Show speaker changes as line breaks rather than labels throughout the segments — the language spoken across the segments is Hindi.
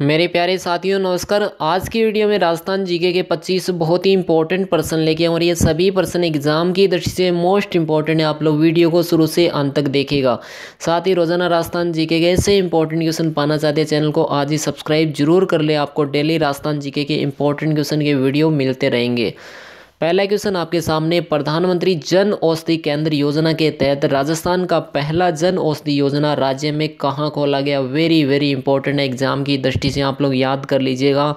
मेरे प्यारे साथियों नमस्कार आज की वीडियो में राजस्थान जीके के 25 बहुत ही इंपॉर्टेंट पर्सन लेके और ये सभी पर्सन एग्जाम की दृष्टि से मोस्ट इंपॉर्टेंट है आप लोग वीडियो को शुरू से अंत तक देखेगा साथ ही रोजाना राजस्थान जीके के ऐसे इंपॉर्टेंट क्वेश्चन पाना चाहते हैं चैनल को आज ही सब्सक्राइब जरूर कर ले आपको डेली राजस्थान जी के इंपॉर्टेंट क्वेश्चन के वीडियो मिलते रहेंगे पहला क्वेश्चन आपके सामने प्रधानमंत्री जन औषधि केंद्र योजना के तहत राजस्थान का पहला जन औषधि योजना राज्य में कहाँ खोला गया वेरी वेरी इंपॉर्टेंट एग्जाम की दृष्टि से आप लोग याद कर लीजिएगा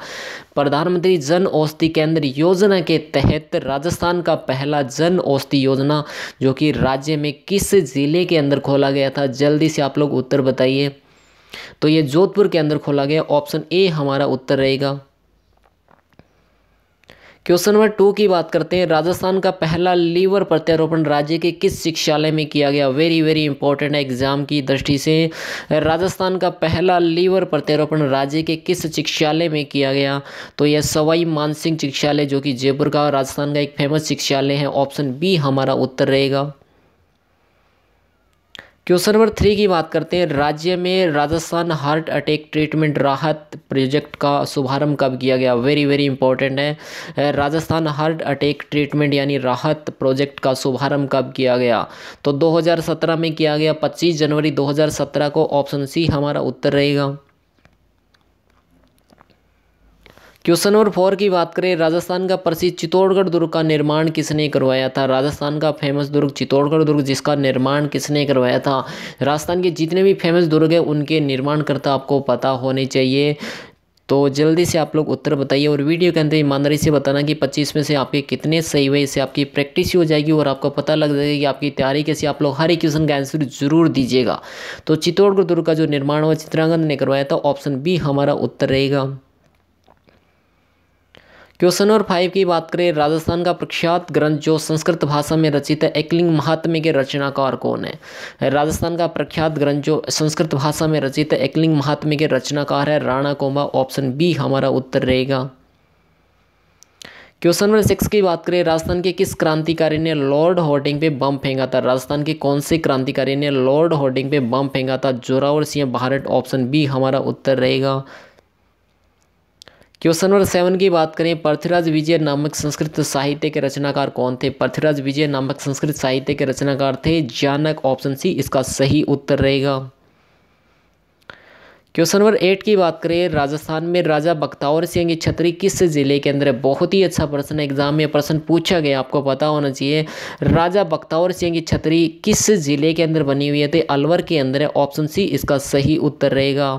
प्रधानमंत्री जन औषधि केंद्र योजना के तहत राजस्थान का पहला जन औषधि योजना जो कि राज्य में किस ज़िले के अंदर खोला गया था जल्दी से आप लोग उत्तर बताइए तो ये जोधपुर के अंदर खोला गया ऑप्शन ए हमारा उत्तर रहेगा क्वेश्चन नंबर टू की बात करते हैं राजस्थान का पहला लीवर प्रत्यारोपण राज्य के किस शिक्षालय में किया गया वेरी वेरी इंपॉर्टेंट है एग्जाम की दृष्टि से राजस्थान का पहला लीवर प्रत्यारोपण राज्य के किस शिक्षालय में किया गया तो यह सवाई मानसिंह शिक्षालय जो कि जयपुर का राजस्थान का एक फेमस शिक्षालय है ऑप्शन बी हमारा उत्तर रहेगा क्वेश्चन नंबर थ्री की बात करते हैं राज्य में राजस्थान हार्ट अटैक ट्रीटमेंट राहत प्रोजेक्ट का शुभारंभ कब किया गया वेरी वेरी इंपॉर्टेंट है राजस्थान हार्ट अटैक ट्रीटमेंट यानी राहत प्रोजेक्ट का शुभारंभ कब किया गया तो 2017 में किया गया 25 जनवरी 2017 को ऑप्शन सी हमारा उत्तर रहेगा क्वेश्चन नंबर फोर की बात करें राजस्थान का प्रसिद्ध चित्तौड़गढ़ दुर्ग का निर्माण किसने करवाया था राजस्थान का फेमस दुर्ग चित्तौड़गढ़ दुर्ग जिसका निर्माण किसने करवाया था राजस्थान के जितने भी फेमस दुर्ग हैं उनके निर्माणकर्ता आपको पता होने चाहिए तो जल्दी से आप लोग उत्तर बताइए और वीडियो के अंदर ईमानदारी से बताना कि 25 में से आपके कितने सही हुए इससे आपकी प्रैक्टिस हो जाएगी और आपको पता लग जाएगा कि आपकी तैयारी कैसे आप लोग हर एक क्वेश्चन का आंसर जरूर दीजिएगा तो चित्तौड़गढ़ दुर्ग का जो निर्माण हुआ चित्रांगन ने करवाया था ऑप्शन बी हमारा उत्तर रहेगा क्वेश्चन नंबर फाइव की बात करें राजस्थान का प्रख्यात ग्रंथ जो संस्कृत भाषा में रचित है एकलिंग महात्म्य के रचनाकार कौन है राजस्थान का प्रख्यात ग्रंथ जो संस्कृत भाषा में रचित है एकलिंग महात्म्य के रचनाकार है राणा कोंबा ऑप्शन बी हमारा उत्तर रहेगा क्वेश्चन नंबर सिक्स की बात करें राजस्थान के किस क्रांतिकारी ने लॉर्ड होर्डिंग पे बम फेंका था राजस्थान के कौन से क्रांतिकारी ने लॉर्ड होर्डिंग पे बम फेंका था जोरावर सिंह भारत ऑप्शन बी हमारा उत्तर रहेगा क्वेश्चन नंबर सेवन की बात करें पृथ्वीराज विजय नामक संस्कृत साहित्य के रचनाकार कौन थे पृथ्वीराज विजय नामक संस्कृत साहित्य के रचनाकार थे जानक ऑप्शन सी इसका सही उत्तर रहेगा क्वेश्चन नंबर एट की बात करें राजस्थान में राजा बख्तावर सिंह छतरी किस जिले के अंदर है बहुत ही अच्छा प्रश्न एग्जाम में प्रश्न पूछा गया आपको पता होना चाहिए राजा बख्तावर सिंह छतरी किस जिले के अंदर बनी हुई है थे तो अलवर के अंदर है ऑप्शन सी इसका सही उत्तर रहेगा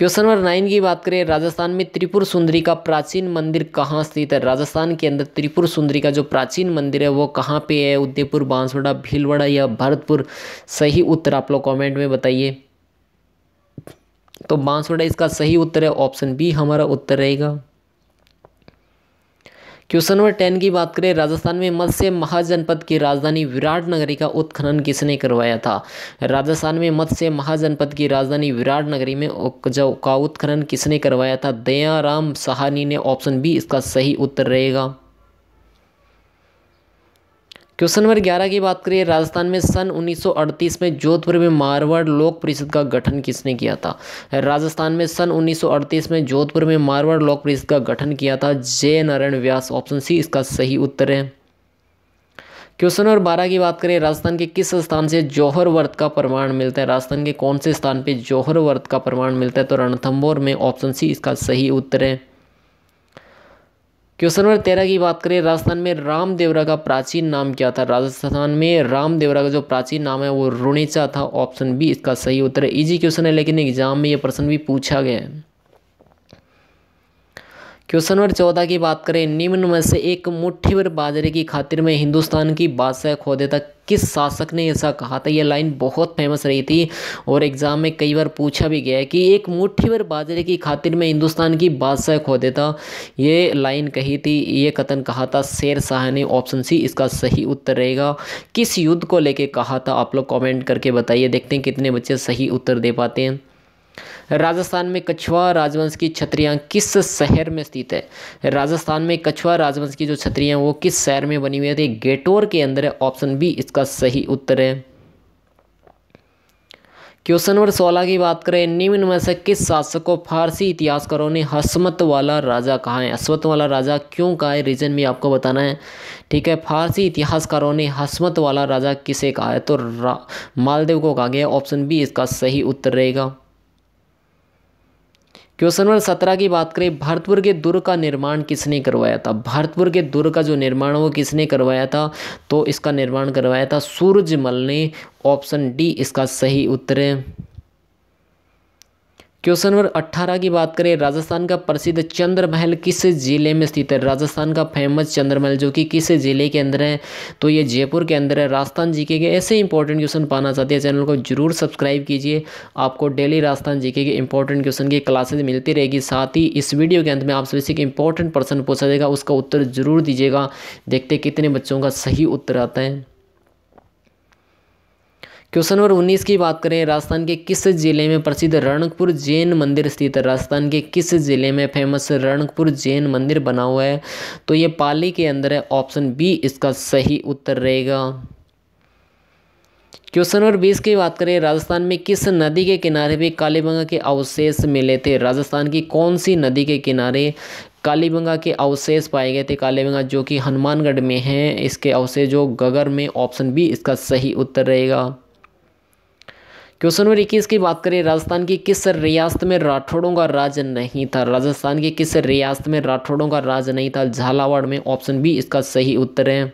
क्वेश्चन नंबर नाइन की बात करें राजस्थान में त्रिपुर सुंदरी का प्राचीन मंदिर कहाँ स्थित है राजस्थान के अंदर त्रिपुर सुंदरी का जो प्राचीन मंदिर है वो कहाँ पे है उदयपुर बांसवाड़ा भीलवाड़ा या भरतपुर सही उत्तर आप लोग कमेंट में बताइए तो बांसवाड़ा इसका सही उत्तर है ऑप्शन बी हमारा उत्तर रहेगा क्वेश्चन नंबर टेन की बात करें राजस्थान में मत्स्य महाजनपद की राजधानी विराटनगरी का उत्खनन किसने करवाया था राजस्थान में मत्स्य महाजनपद की राजधानी विराटनगरी में का उत्खनन किसने करवाया था दयाराम सहानी ने ऑप्शन बी इसका सही उत्तर रहेगा क्वेश्चन नंबर 11 की बात करिए राजस्थान में सन 1938 में जोधपुर में मारवाड़ लोक परिषद का गठन किसने किया था राजस्थान में सन 1938 में जोधपुर में मारवाड़ लोक परिषद का गठन किया था जय नारायण व्यास ऑप्शन सी इसका सही उत्तर है क्वेश्चन नंबर बारह की बात करें राजस्थान के किस स्थान से जौहर वर्त का प्रमाण मिलता है राजस्थान के कौन से स्थान पे जौहर वर्त का प्रमाण मिलता है तो रणथम्बोर में ऑप्शन सी इसका सही उत्तर है क्वेश्चन नंबर तेरह की बात करें राजस्थान में रामदेवरा का प्राचीन नाम क्या था राजस्थान में रामदेवरा का जो प्राचीन नाम है वो रुणिचा था ऑप्शन बी इसका सही उत्तर है इजी e क्वेश्चन है लेकिन एग्जाम में ये प्रश्न भी पूछा गया है क्वेश्चन नंबर चौदह की बात करें निम्न में से एक मुट्ठी भर बाजरे की खातिर में हिंदुस्तान की बादशाह खो देता किस शासक ने ऐसा कहा था यह लाइन बहुत फेमस रही थी और एग्जाम में कई बार पूछा भी गया है कि एक मुट्ठी भर बाजरे की खातिर में हिंदुस्तान की बादशाह खो देता ये लाइन कही थी ये कथन कहा था शेर शाह ने ऑप्शन सी इसका सही उत्तर रहेगा किस युद्ध को लेकर कहा था आप लोग कॉमेंट करके बताइए देखते हैं कितने बच्चे सही उत्तर दे पाते हैं राजस्थान में कछुआ राजवंश की छतरियाँ किस शहर में स्थित है राजस्थान में कछुआ राजवंश की जो छतरियाँ वो किस शहर में बनी हुई है गेटोर के अंदर है ऑप्शन बी इसका सही उत्तर है क्वेश्चन नंबर सोलह की बात करें निम्न में से किस शासक को फारसी इतिहासकारों ने हसमत वाला राजा कहा है हसमत वाला राजा क्यों कहा है रीजन भी आपको बताना है ठीक है फारसी इतिहासकारों ने हसमत वाला राजा किसे कहा है तो मालदेव को कहा गया ऑप्शन बी इसका सही उत्तर रहेगा क्वेश्चन नंबर सत्रह की बात करें भरतपुर के दुर्ग का निर्माण किसने करवाया था भरतपुर के दुर्ग का जो निर्माण वो किसने करवाया था तो इसका निर्माण करवाया था सूरजमल ने ऑप्शन डी इसका सही उत्तर है क्वेश्चन नंबर 18 की बात करें राजस्थान का प्रसिद्ध चंद्र महल किस जिले में स्थित है राजस्थान का फेमस चंद्र महल जो कि किस जिले के अंदर है तो ये जयपुर के अंदर है राजस्थान जीके के ऐसे इंपॉर्टेंट क्वेश्चन पाना चाहते हैं चैनल को जरूर सब्सक्राइब कीजिए आपको डेली राजस्थान जीके के इंपॉर्टेंट क्वेश्चन की क्लासेज मिलती रहेगी साथ ही इस वीडियो के अंत में आपसे एक इंपॉर्टेंट पर्सन पूछा जाएगा उसका उत्तर जरूर दीजिएगा देखते कितने बच्चों का सही उत्तर आता है क्वेश्चन नंबर 19 की बात करें राजस्थान के किस जिले में प्रसिद्ध रणकपुर जैन मंदिर स्थित है राजस्थान के किस जिले में फेमस रणकपुर जैन मंदिर बना हुआ है तो ये पाली के अंदर है ऑप्शन बी इसका सही उत्तर रहेगा क्वेश्चन नंबर बीस की बात करें राजस्थान में किस नदी के किनारे भी कालीबंगा के अवशेष मिले थे राजस्थान की कौन सी नदी के किनारे कालीबंगा के अवशेष पाए गए थे कालीबंगा जो कि हनुमानगढ़ में हैं इसके अवशेष जो गगर में ऑप्शन बी इसका सही उत्तर रहेगा क्वेश्चन नंबर इक्कीस की बात करें राजस्थान की किस रियासत में राठौड़ों का राज नहीं था राजस्थान की किस रियासत में राठौड़ों का राज नहीं था झालावाड़ में ऑप्शन बी इसका सही उत्तर है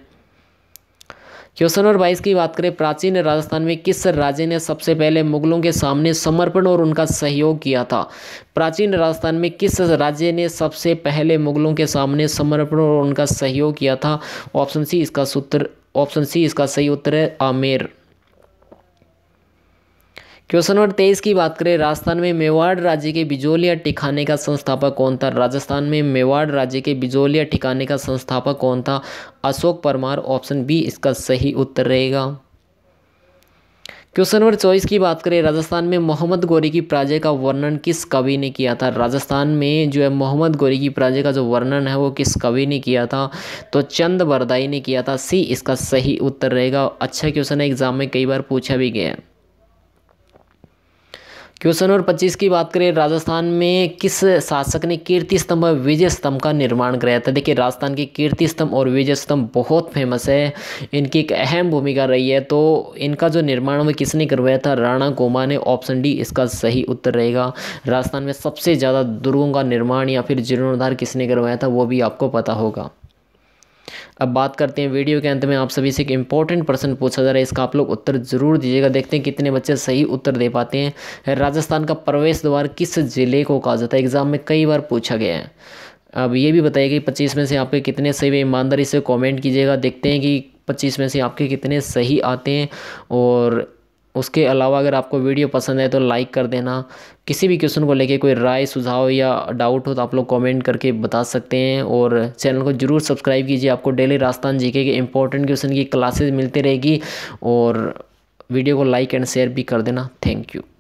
क्वेश्चन नंबर बाईस की बात करें प्राचीन राजस्थान में किस राज्य ने सबसे पहले मुगलों के सामने समर्पण और उनका सहयोग किया था प्राचीन राजस्थान में किस राज्य ने सबसे पहले मुगलों के सामने समर्पण और उनका सहयोग किया था ऑप्शन सी इसका सूत्र ऑप्शन सी इसका सही उत्तर है आमेर क्वेश्चन नंबर तेईस की बात करें राजस्थान में मेवाड़ राज्य के बिजोलिया ठिकाने का संस्थापक कौन था राजस्थान में मेवाड़ राज्य के बिजोलिया ठिकाने का संस्थापक कौन था अशोक परमार ऑप्शन बी इसका सही उत्तर रहेगा क्वेश्चन नंबर चौबीस की बात करें राजस्थान में मोहम्मद गोरी की प्राजय का वर्णन किस कवि ने किया था राजस्थान में जो है मोहम्मद गोरी की प्राजय का जो वर्णन है वो किस कवि ने किया था तो चंद बरदाई ने किया था सी इसका सही उत्तर रहेगा अच्छा क्वेश्चन है एग्जाम में कई बार पूछा भी गया है क्वेश्चन नंबर पच्चीस की बात करें राजस्थान में किस शासक ने कीर्ति स्तंभ और विजय स्तंभ का निर्माण कराया था देखिए राजस्थान की कीर्ति स्तंभ और विजय स्तंभ बहुत फेमस है इनकी एक अहम भूमिका रही है तो इनका जो निर्माण वह किसने करवाया था राणा गोमा ने ऑप्शन डी इसका सही उत्तर रहेगा राजस्थान में सबसे ज़्यादा दुर्गों का निर्माण या फिर जीर्णोद्धार किसने करवाया था वो भी आपको पता होगा अब बात करते हैं वीडियो के अंत में आप सभी से एक इंपॉर्टेंट प्रश्न पूछा जा रहा है इसका आप लोग उत्तर जरूर दीजिएगा देखते हैं कितने बच्चे सही उत्तर दे पाते हैं राजस्थान का प्रवेश द्वार किस जिले को कहा जाता है एग्जाम में कई बार पूछा गया है अब ये भी बताइए कि पच्चीस में से आपके कितने सही ईमानदारी से कॉमेंट कीजिएगा देखते हैं कि पच्चीस में से आपके कितने सही आते हैं और उसके अलावा अगर आपको वीडियो पसंद है तो लाइक कर देना किसी भी क्वेश्चन को लेके कोई राय सुझाव या डाउट हो तो आप लोग कमेंट करके बता सकते हैं और चैनल को ज़रूर सब्सक्राइब कीजिए आपको डेली राजस्थान जीके के इंपॉर्टेंट क्वेश्चन की क्लासेस मिलती रहेगी और वीडियो को लाइक एंड शेयर भी कर देना थैंक यू